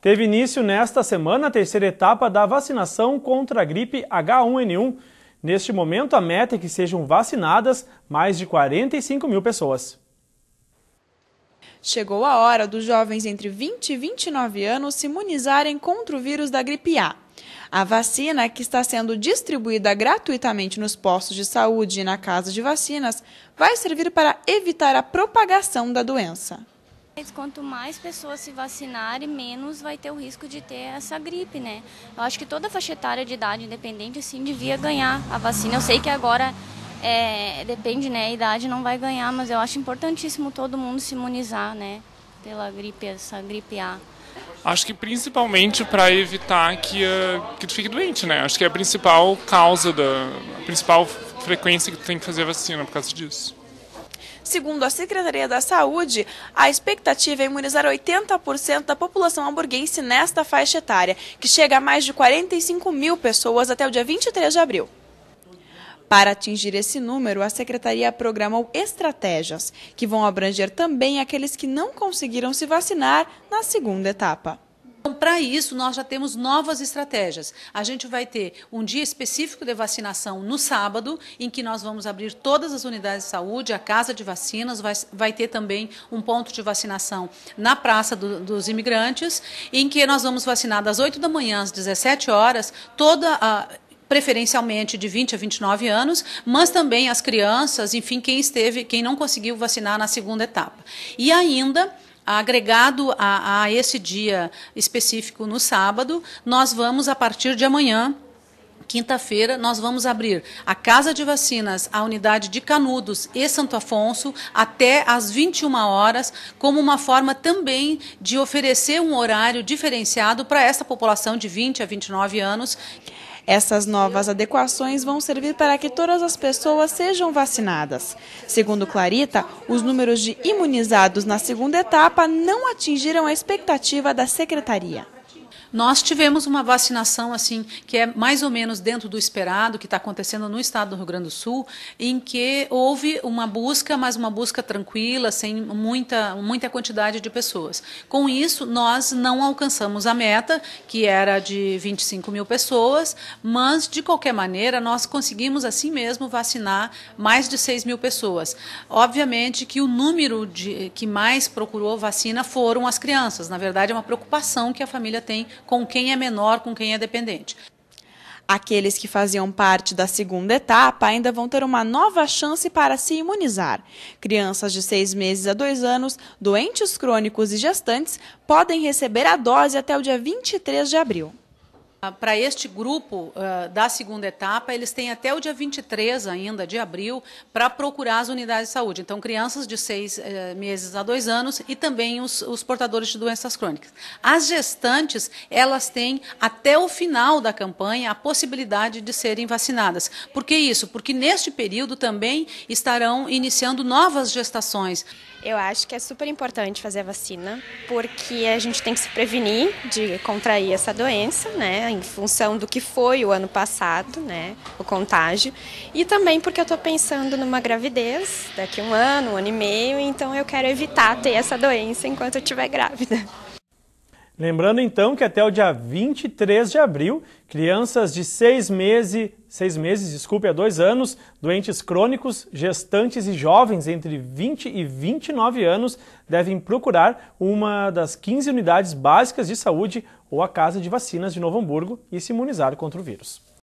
Teve início nesta semana a terceira etapa da vacinação contra a gripe H1N1. Neste momento, a meta é que sejam vacinadas mais de 45 mil pessoas. Chegou a hora dos jovens entre 20 e 29 anos se imunizarem contra o vírus da gripe A. A vacina, que está sendo distribuída gratuitamente nos postos de saúde e na casa de vacinas, vai servir para evitar a propagação da doença. Quanto mais pessoas se vacinarem, menos vai ter o risco de ter essa gripe, né? Eu acho que toda faixa etária de idade independente, assim, devia ganhar a vacina. Eu sei que agora é, depende, né? A idade não vai ganhar, mas eu acho importantíssimo todo mundo se imunizar, né? Pela gripe, essa gripe A. Acho que principalmente para evitar que, uh, que tu fique doente, né? Acho que é a principal causa, da, a principal frequência que tu tem que fazer a vacina por causa disso. Segundo a Secretaria da Saúde, a expectativa é imunizar 80% da população hamburguense nesta faixa etária, que chega a mais de 45 mil pessoas até o dia 23 de abril. Para atingir esse número, a secretaria programou estratégias que vão abranger também aqueles que não conseguiram se vacinar na segunda etapa. Então, para isso, nós já temos novas estratégias. A gente vai ter um dia específico de vacinação no sábado, em que nós vamos abrir todas as unidades de saúde, a casa de vacinas, vai, vai ter também um ponto de vacinação na Praça do, dos Imigrantes, em que nós vamos vacinar das 8 da manhã às 17 horas toda a preferencialmente de 20 a 29 anos, mas também as crianças, enfim, quem esteve, quem não conseguiu vacinar na segunda etapa. E ainda agregado a, a esse dia específico no sábado, nós vamos, a partir de amanhã, quinta-feira, nós vamos abrir a Casa de Vacinas, a unidade de Canudos e Santo Afonso, até às 21 horas, como uma forma também de oferecer um horário diferenciado para essa população de 20 a 29 anos. Essas novas adequações vão servir para que todas as pessoas sejam vacinadas. Segundo Clarita, os números de imunizados na segunda etapa não atingiram a expectativa da secretaria. Nós tivemos uma vacinação assim que é mais ou menos dentro do esperado que está acontecendo no estado do Rio Grande do Sul, em que houve uma busca, mas uma busca tranquila, sem muita muita quantidade de pessoas. Com isso, nós não alcançamos a meta que era de 25 mil pessoas, mas de qualquer maneira nós conseguimos assim mesmo vacinar mais de 6 mil pessoas. Obviamente que o número de que mais procurou vacina foram as crianças. Na verdade, é uma preocupação que a família tem com quem é menor, com quem é dependente. Aqueles que faziam parte da segunda etapa ainda vão ter uma nova chance para se imunizar. Crianças de seis meses a dois anos, doentes crônicos e gestantes podem receber a dose até o dia 23 de abril. Ah, para este grupo uh, da segunda etapa, eles têm até o dia 23 ainda de abril para procurar as unidades de saúde. Então, crianças de seis uh, meses a dois anos e também os, os, portadores de doenças crônicas. As gestantes, elas têm até o final da campanha a possibilidade de serem vacinadas. Por que isso? Porque neste período também estarão iniciando novas gestações. Eu acho que é super importante fazer a vacina, porque a gente tem que se prevenir de contrair essa doença, né? em função do que foi o ano passado, né, o contágio, e também porque eu estou pensando numa gravidez daqui um ano, um ano e meio, então eu quero evitar ter essa doença enquanto eu estiver grávida. Lembrando então que até o dia 23 de abril, crianças de seis meses, seis meses, desculpe, a dois anos, doentes crônicos, gestantes e jovens entre 20 e 29 anos devem procurar uma das 15 unidades básicas de saúde ou a casa de vacinas de Novo Hamburgo e se imunizar contra o vírus.